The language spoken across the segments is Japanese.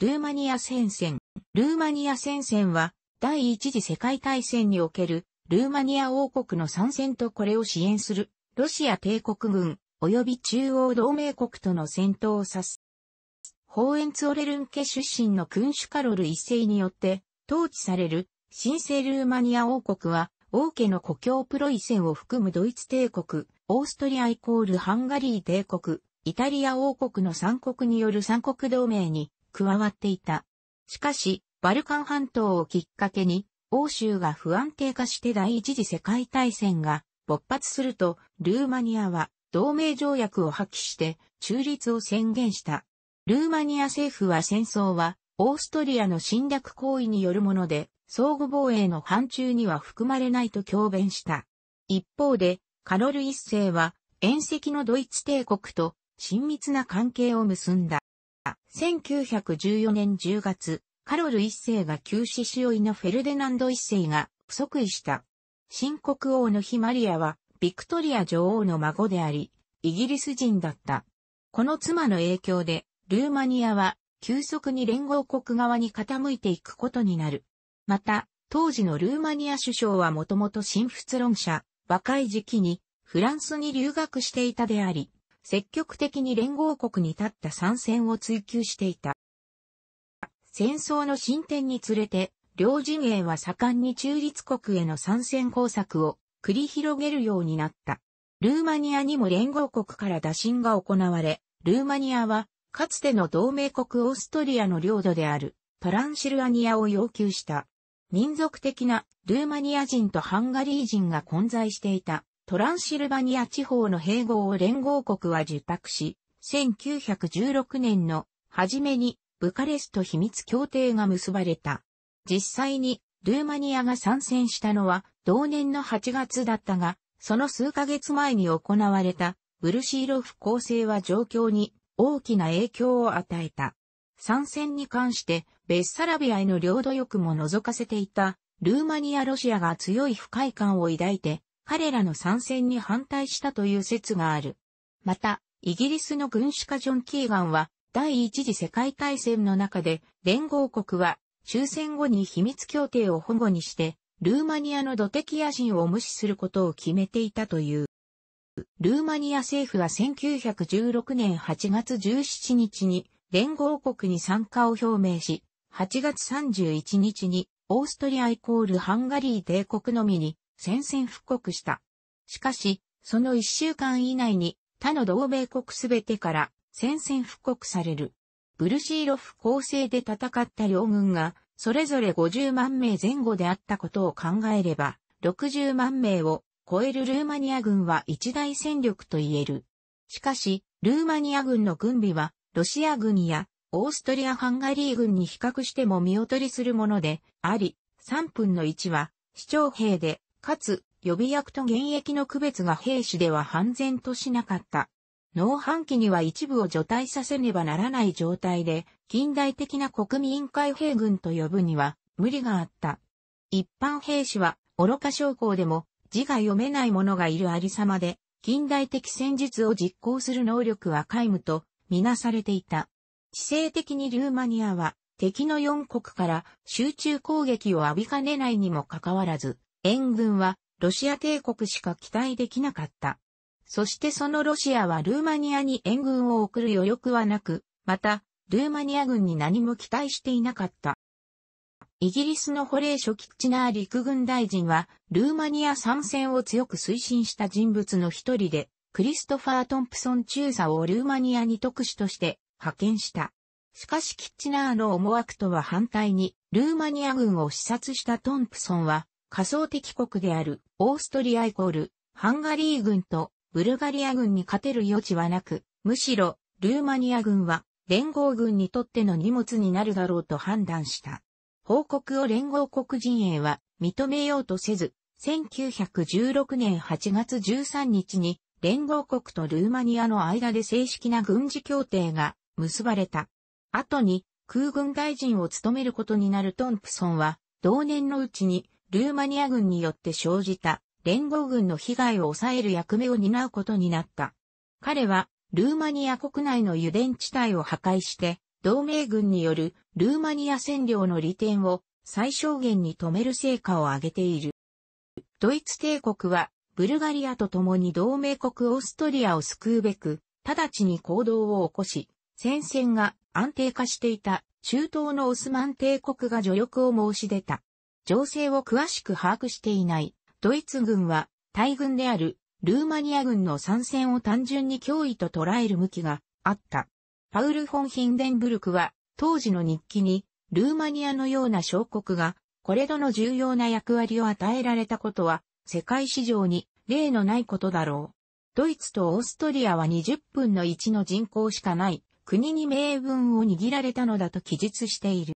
ルーマニア戦線。ルーマニア戦線は、第一次世界大戦における、ルーマニア王国の参戦とこれを支援する、ロシア帝国軍、及び中央同盟国との戦闘を指す。ホーエンツオレルン家出身の君主カロル一世によって、統治される、新生ルーマニア王国は、王家の故郷プロイセンを含むドイツ帝国、オーストリアイコールハンガリー帝国、イタリア王国の三国による三国同盟に加わっていた。しかし、バルカン半島をきっかけに、欧州が不安定化して第一次世界大戦が勃発すると、ルーマニアは同盟条約を破棄して中立を宣言した。ルーマニア政府は戦争はオーストリアの侵略行為によるもので、相互防衛の範疇には含まれないと強弁した。一方で、カロル一世は、遠赤のドイツ帝国と親密な関係を結んだ。1914年10月、カロル一世が急死し老いのフェルデナンド一世が不即位した。新国王のヒマリアは、ビクトリア女王の孫であり、イギリス人だった。この妻の影響で、ルーマニアは、急速に連合国側に傾いていくことになる。また、当時のルーマニア首相はもともと新仏論者、若い時期に、フランスに留学していたであり、積極的に連合国に立った参戦を追求していた。戦争の進展につれて、両陣営は盛んに中立国への参戦工作を繰り広げるようになった。ルーマニアにも連合国から打診が行われ、ルーマニアは、かつての同盟国オーストリアの領土である、トランシルアニアを要求した。民族的なルーマニア人とハンガリー人が混在していた。トランシルバニア地方の併合を連合国は受託し、1916年の初めにブカレスト秘密協定が結ばれた。実際にルーマニアが参戦したのは同年の8月だったが、その数ヶ月前に行われたブルシーロフ構成は状況に大きな影響を与えた。参戦に関してベッサラビアへの領土欲も覗かせていたルーマニア・ロシアが強い不快感を抱いて彼らの参戦に反対したという説がある。また、イギリスの軍師家ジョン・キーガンは、第一次世界大戦の中で、連合国は、終戦後に秘密協定を保護にして、ルーマニアのドテキア人を無視することを決めていたという。ルーマニア政府は1916年8月17日に連合国に参加を表明し、8月31日にオーストリアイコールハンガリー帝国のみに宣戦布告した。しかし、その一週間以内に他の同盟国すべてから宣戦布告される。ブルシーロフ構成で戦った両軍が、それぞれ50万名前後であったことを考えれば、60万名を超えるルーマニア軍は一大戦力と言える。しかし、ルーマニア軍の軍備は、ロシア軍やオーストリア・ハンガリー軍に比較しても見劣りするものであり、3分の1は、市長兵でかつ、予備役と現役の区別が兵士では判然としなかった。農反期には一部を除隊させねばならない状態で、近代的な国民海兵軍と呼ぶには無理があった。一般兵士は、愚か将校でも字が読めない者がいるありさまで、近代的戦術を実行する能力は皆無とみなされていた。地政的にルーマニアは敵の四国から集中攻撃を浴びかねないにもかかわらず、援軍はロシア帝国しか期待できなかった。そしてそのロシアはルーマニアに援軍を送る余力はなく、また、ルーマニア軍に何も期待していなかった。イギリスのホレーショ・キッチナー陸軍大臣は、ルーマニア参戦を強く推進した人物の一人で、クリストファー・トンプソン中佐をルーマニアに特使として派遣した。しかしキッチナーの思惑とは反対に、ルーマニア軍を視察したトンプソンは、仮想敵国であるオーストリアイコール、ハンガリー軍とブルガリア軍に勝てる余地はなく、むしろルーマニア軍は連合軍にとっての荷物になるだろうと判断した。報告を連合国陣営は認めようとせず、1916年8月13日に連合国とルーマニアの間で正式な軍事協定が結ばれた。後に空軍大臣を務めることになるトンプソンは同年のうちにルーマニア軍によって生じた連合軍の被害を抑える役目を担うことになった。彼は、ルーマニア国内の油田地帯を破壊して、同盟軍によるルーマニア占領の利点を最小限に止める成果を上げている。ドイツ帝国は、ブルガリアと共に同盟国オーストリアを救うべく、直ちに行動を起こし、戦線が安定化していた中東のオスマン帝国が助力を申し出た。情勢を詳しく把握していない、ドイツ軍は、大軍である、ルーマニア軍の参戦を単純に脅威と捉える向きがあった。パウル・フォン・ヒンデンブルクは、当時の日記に、ルーマニアのような小国が、これどの重要な役割を与えられたことは、世界史上に例のないことだろう。ドイツとオーストリアは20分の1の人口しかない国に命運を握られたのだと記述している。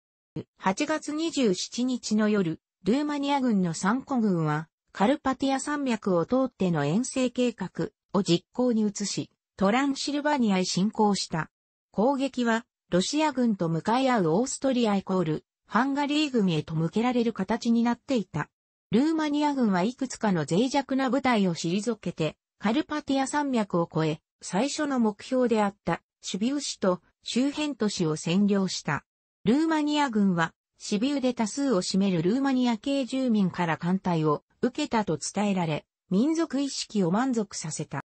8月27日の夜、ルーマニア軍の参考軍は、カルパティア山脈を通っての遠征計画を実行に移し、トランシルバニアへ侵攻した。攻撃は、ロシア軍と向かい合うオーストリアイコール、ハンガリー軍へと向けられる形になっていた。ルーマニア軍はいくつかの脆弱な部隊を退けて、カルパティア山脈を越え、最初の目標であった、シュビウシと周辺都市を占領した。ルーマニア軍は、シビウで多数を占めるルーマニア系住民から艦隊を受けたと伝えられ、民族意識を満足させた。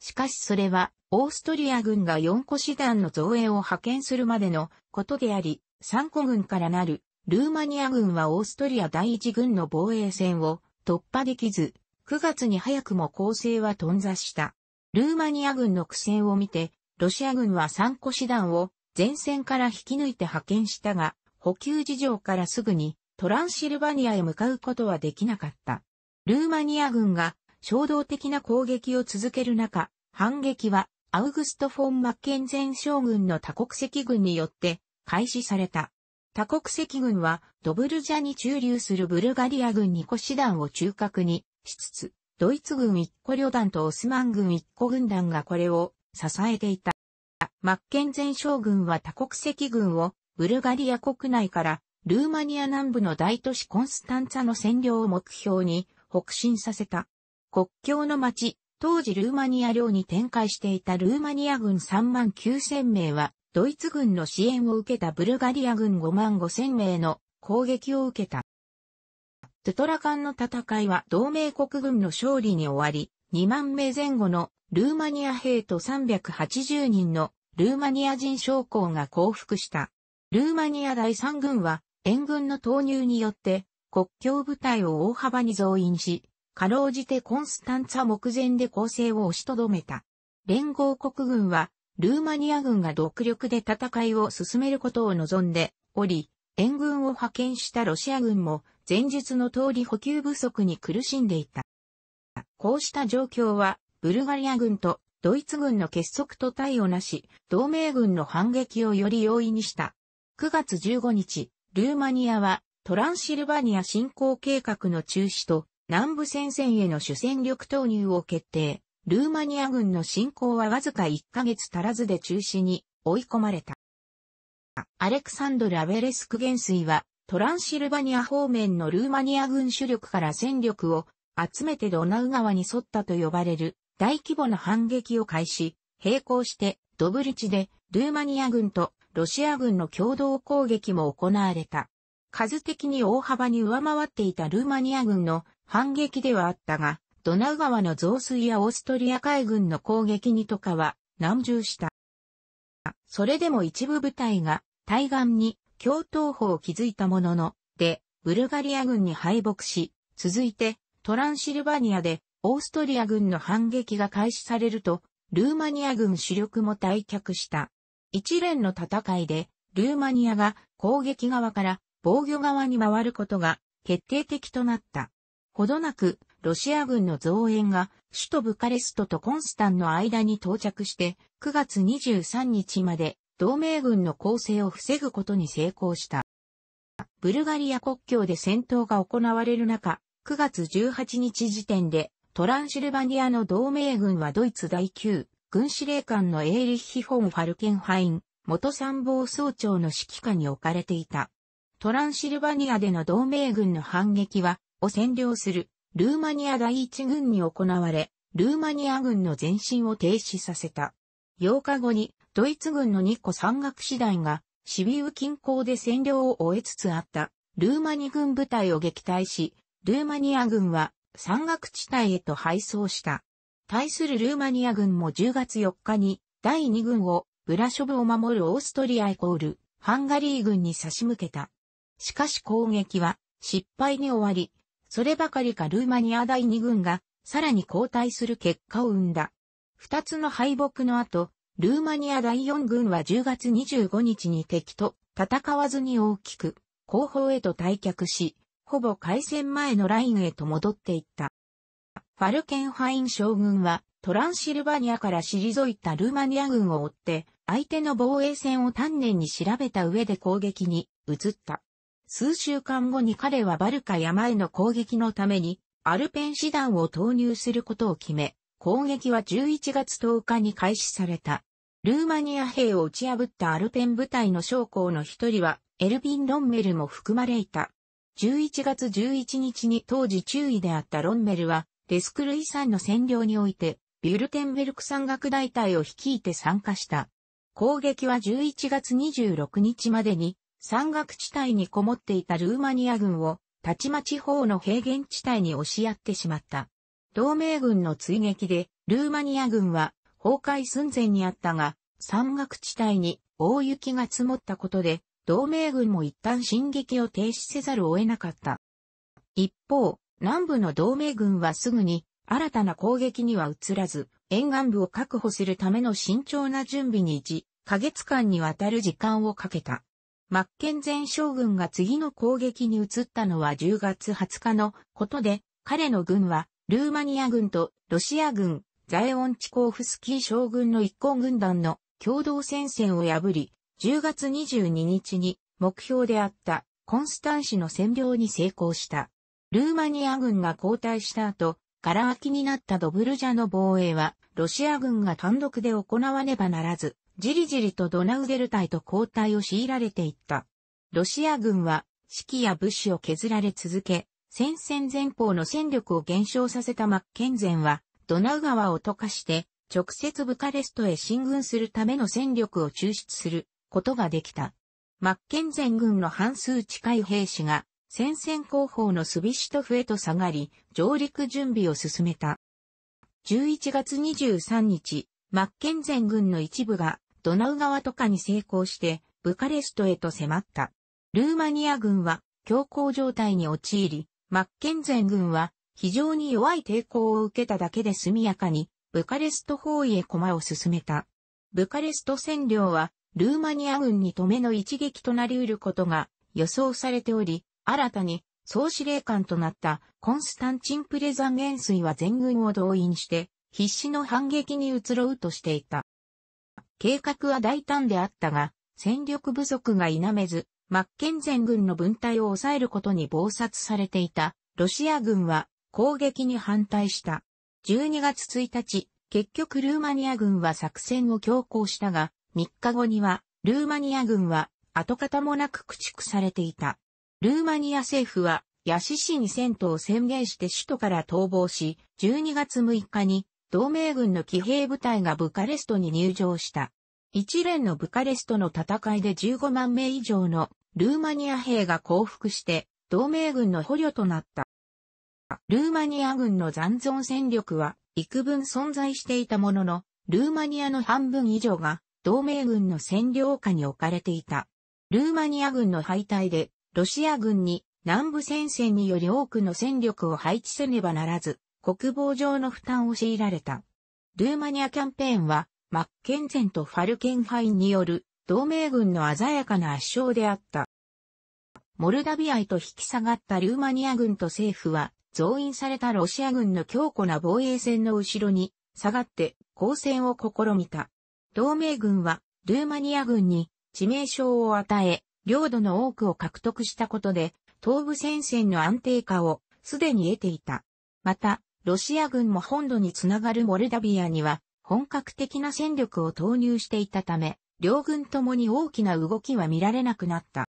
しかしそれは、オーストリア軍が4個師団の造営を派遣するまでのことであり、3個軍からなる、ルーマニア軍はオーストリア第一軍の防衛線を突破できず、9月に早くも攻勢は頓挫した。ルーマニア軍の苦戦を見て、ロシア軍は3個師団を前線から引き抜いて派遣したが、補給事情からすぐにトランシルバニアへ向かうことはできなかった。ルーマニア軍が衝動的な攻撃を続ける中、反撃はアウグスト・フォン・マッケンゼン将軍の多国籍軍によって開始された。多国籍軍はドブルジャに駐留するブルガリア軍2個師団を中核にしつつ、ドイツ軍1個旅団とオスマン軍1個軍団がこれを支えていた。マッケンゼン将軍は多国籍軍をブルガリア国内からルーマニア南部の大都市コンスタンツァの占領を目標に北進させた。国境の町、当時ルーマニア領に展開していたルーマニア軍3万9000名はドイツ軍の支援を受けたブルガリア軍5万5000名の攻撃を受けた。トゥトラカンの戦いは同盟国軍の勝利に終わり、2万名前後のルーマニア兵と380人のルーマニア人将校が降伏した。ルーマニア第三軍は、援軍の投入によって、国境部隊を大幅に増員し、かろうじてコンスタンツァ目前で攻勢を押しとどめた。連合国軍は、ルーマニア軍が独力で戦いを進めることを望んでおり、援軍を派遣したロシア軍も前述の通り補給不足に苦しんでいた。こうした状況は、ブルガリア軍とドイツ軍の結束と対応なし、同盟軍の反撃をより容易にした。9月15日、ルーマニアはトランシルバニア侵攻計画の中止と南部戦線への主戦力投入を決定。ルーマニア軍の侵攻はわずか1ヶ月足らずで中止に追い込まれた。アレクサンドル・アベレスク元帥はトランシルバニア方面のルーマニア軍主力から戦力を集めてドナウ川に沿ったと呼ばれる大規模な反撃を開始、並行してドブリチでルーマニア軍とロシア軍の共同攻撃も行われた。数的に大幅に上回っていたルーマニア軍の反撃ではあったが、ドナウ川の増水やオーストリア海軍の攻撃にとかは難重した。それでも一部部隊が対岸に共闘法を築いたものの、で、ブルガリア軍に敗北し、続いてトランシルバニアでオーストリア軍の反撃が開始されると、ルーマニア軍主力も退却した。一連の戦いで、ルーマニアが攻撃側から防御側に回ることが決定的となった。ほどなく、ロシア軍の増援が首都ブカレストとコンスタンの間に到着して、9月23日まで同盟軍の攻勢を防ぐことに成功した。ブルガリア国境で戦闘が行われる中、9月18日時点でトランシルバニアの同盟軍はドイツ第9軍司令官のエーリッヒ・フォン・ファルケンハイン、元参謀総長の指揮下に置かれていた。トランシルバニアでの同盟軍の反撃は、を占領する、ルーマニア第一軍に行われ、ルーマニア軍の前進を停止させた。8日後に、ドイツ軍の2個山岳師団が、シビウ近郊で占領を終えつつあった、ルーマニ軍部隊を撃退し、ルーマニア軍は、山岳地帯へと配送した。対するルーマニア軍も10月4日に第2軍をブラショブを守るオーストリアイコールハンガリー軍に差し向けた。しかし攻撃は失敗に終わり、そればかりかルーマニア第2軍がさらに後退する結果を生んだ。二つの敗北の後、ルーマニア第4軍は10月25日に敵と戦わずに大きく後方へと退却し、ほぼ開戦前のラインへと戻っていった。ファルケンハイン将軍はトランシルバニアから退いたルーマニア軍を追って、相手の防衛線を丹念に調べた上で攻撃に移った。数週間後に彼はバルカ山への攻撃のために、アルペン師団を投入することを決め、攻撃は11月10日に開始された。ルーマニア兵を打ち破ったアルペン部隊の将校の一人は、エルビン・ロンメルも含まれいた。11月11日に当時中尉であったロンメルは、デスクルイ山の占領において、ビュルテンベルク山岳大隊を率いて参加した。攻撃は11月26日までに、山岳地帯にこもっていたルーマニア軍を、立ちま地方の平原地帯に押し合ってしまった。同盟軍の追撃で、ルーマニア軍は崩壊寸前にあったが、山岳地帯に大雪が積もったことで、同盟軍も一旦進撃を停止せざるを得なかった。一方、南部の同盟軍はすぐに新たな攻撃には移らず、沿岸部を確保するための慎重な準備に一、ヶ月間にわたる時間をかけた。マッケン前将軍が次の攻撃に移ったのは10月20日のことで、彼の軍はルーマニア軍とロシア軍、ザエオンチコーフスキー将軍の一行軍団の共同戦線を破り、10月22日に目標であったコンスタンシの占領に成功した。ルーマニア軍が後退した後、空空きになったドブルジャの防衛は、ロシア軍が単独で行わねばならず、じりじりとドナウデル隊と交代を強いられていった。ロシア軍は、士気や物資を削られ続け、戦線前方の戦力を減少させたマッケンゼンは、ドナウ川を溶かして、直接ブカレストへ進軍するための戦力を抽出することができた。マッケンゼン軍の半数近い兵士が戦線後方のスビシトフへと下がり、上陸準備を進めた。11月23日、マッケンゼン軍の一部がドナウ川とかに成功してブカレストへと迫った。ルーマニア軍は強硬状態に陥り、マッケンゼン軍は非常に弱い抵抗を受けただけで速やかにブカレスト包囲へ駒を進めた。ブカレスト占領はルーマニア軍に止めの一撃となり得ることが予想されており、新たに総司令官となったコンスタンチン・プレザン元帥は全軍を動員して必死の反撃に移ろうとしていた。計画は大胆であったが、戦力不足が否めず、マッケンゼン軍の分隊を抑えることに暴殺されていたロシア軍は攻撃に反対した。12月1日、結局ルーマニア軍は作戦を強行したが、3日後には、ルーマニア軍は跡形もなく駆逐されていた。ルーマニア政府は、ヤシ市に戦闘を宣言して首都から逃亡し、12月6日に同盟軍の騎兵部隊がブカレストに入場した。一連のブカレストの戦いで15万名以上のルーマニア兵が降伏して同盟軍の捕虜となった。ルーマニア軍の残存戦力は幾分存在していたものの、ルーマニアの半分以上が同盟軍の占領下に置かれていた。ルーマニア軍の敗退で、ロシア軍に南部戦線により多くの戦力を配置せねばならず、国防上の負担を強いられた。ルーマニアキャンペーンは、マッケンゼンとファルケンハインによる同盟軍の鮮やかな圧勝であった。モルダビアへと引き下がったルーマニア軍と政府は、増員されたロシア軍の強固な防衛線の後ろに下がって抗戦を試みた。同盟軍は、ルーマニア軍に致命傷を与え、領土の多くを獲得したことで、東部戦線の安定化をすでに得ていた。また、ロシア軍も本土につながるモルダビアには、本格的な戦力を投入していたため、両軍ともに大きな動きは見られなくなった。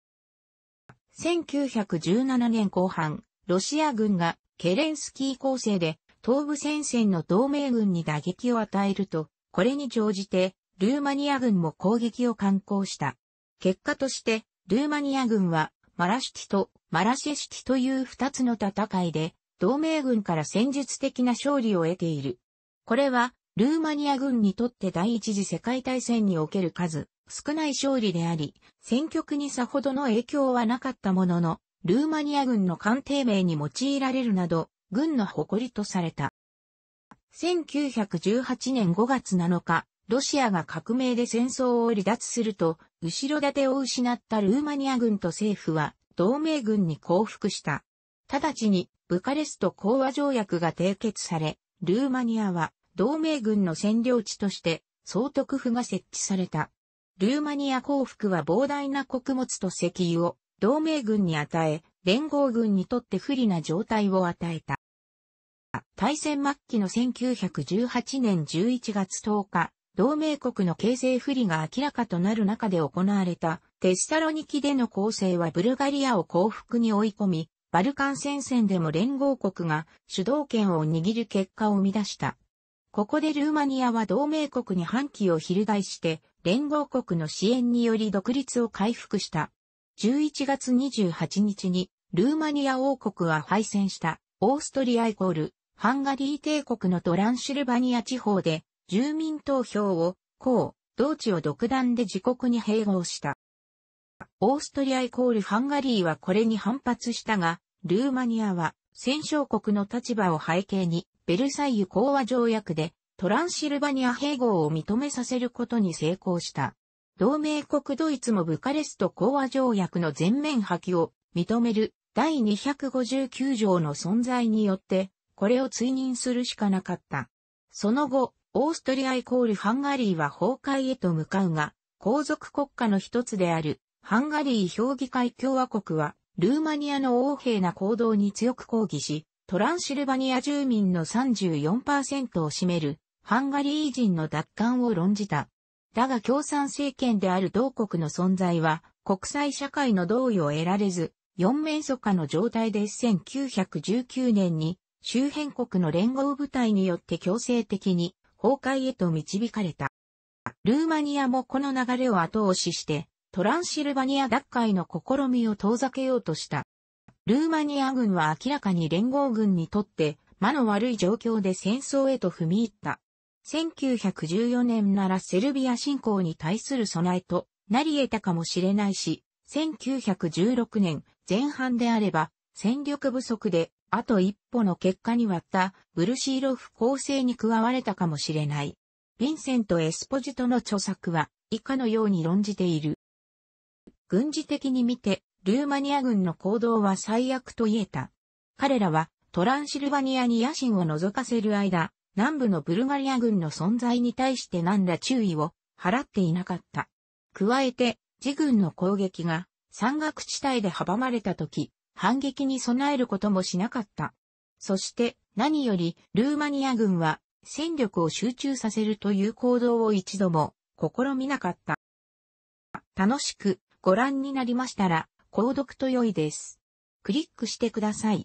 1917年後半、ロシア軍がケレンスキー構成で東部戦線の同盟軍に打撃を与えると、これに乗じてルーマニア軍も攻撃を敢行した。結果として、ルーマニア軍は、マラシュティとマラシェシティという二つの戦いで、同盟軍から戦術的な勝利を得ている。これは、ルーマニア軍にとって第一次世界大戦における数、少ない勝利であり、戦局にさほどの影響はなかったものの、ルーマニア軍の艦艇名に用いられるなど、軍の誇りとされた。1918年5月7日、ロシアが革命で戦争を離脱すると、後ろ盾を失ったルーマニア軍と政府は、同盟軍に降伏した。直ちに、ブカレスト講和条約が締結され、ルーマニアは、同盟軍の占領地として、総督府が設置された。ルーマニア降伏は膨大な穀物と石油を同盟軍に与え、連合軍にとって不利な状態を与えた。大戦末期の1918年11月10日、同盟国の形成不利が明らかとなる中で行われたテスタロニキでの攻勢はブルガリアを降伏に追い込み、バルカン戦線でも連合国が主導権を握る結果を生み出した。ここでルーマニアは同盟国に反旗を翻して、連合国の支援により独立を回復した。11月28日に、ルーマニア王国は敗戦した、オーストリアイコール、ハンガリー帝国のトランシルバニア地方で、住民投票を、こう、同地を独断で自国に併合した。オーストリアイコールハンガリーはこれに反発したが、ルーマニアは戦勝国の立場を背景に、ベルサイユ講和条約でトランシルバニア併合を認めさせることに成功した。同盟国ドイツもブカレスト講和条約の全面破棄を認める第259条の存在によって、これを追認するしかなかった。その後、オーストリアイコールハンガリーは崩壊へと向かうが、皇族国家の一つである、ハンガリー評議会共和国は、ルーマニアの横兵な行動に強く抗議し、トランシルバニア住民の34%を占める、ハンガリー人の奪還を論じた。だが共産政権である同国の存在は、国際社会の同意を得られず、四面楚歌の状態で1919年に周辺国の連合部隊によって強制的に崩壊へと導かれた。ルーマニアもこの流れを後押しして、トランシルバニア奪回の試みを遠ざけようとした。ルーマニア軍は明らかに連合軍にとって間の悪い状況で戦争へと踏み入った。1914年ならセルビア侵攻に対する備えとなり得たかもしれないし、1916年前半であれば戦力不足であと一歩の結果に割ったブルシーロフ構成に加われたかもしれない。ヴィンセント・エスポジトの著作は以下のように論じている。軍事的に見て、ルーマニア軍の行動は最悪と言えた。彼らはトランシルバニアに野心を覗かせる間、南部のブルガリア軍の存在に対して何ら注意を払っていなかった。加えて、自軍の攻撃が山岳地帯で阻まれた時、反撃に備えることもしなかった。そして何よりルーマニア軍は戦力を集中させるという行動を一度も試みなかった。楽しくご覧になりましたら、購読と良いです。クリックしてください。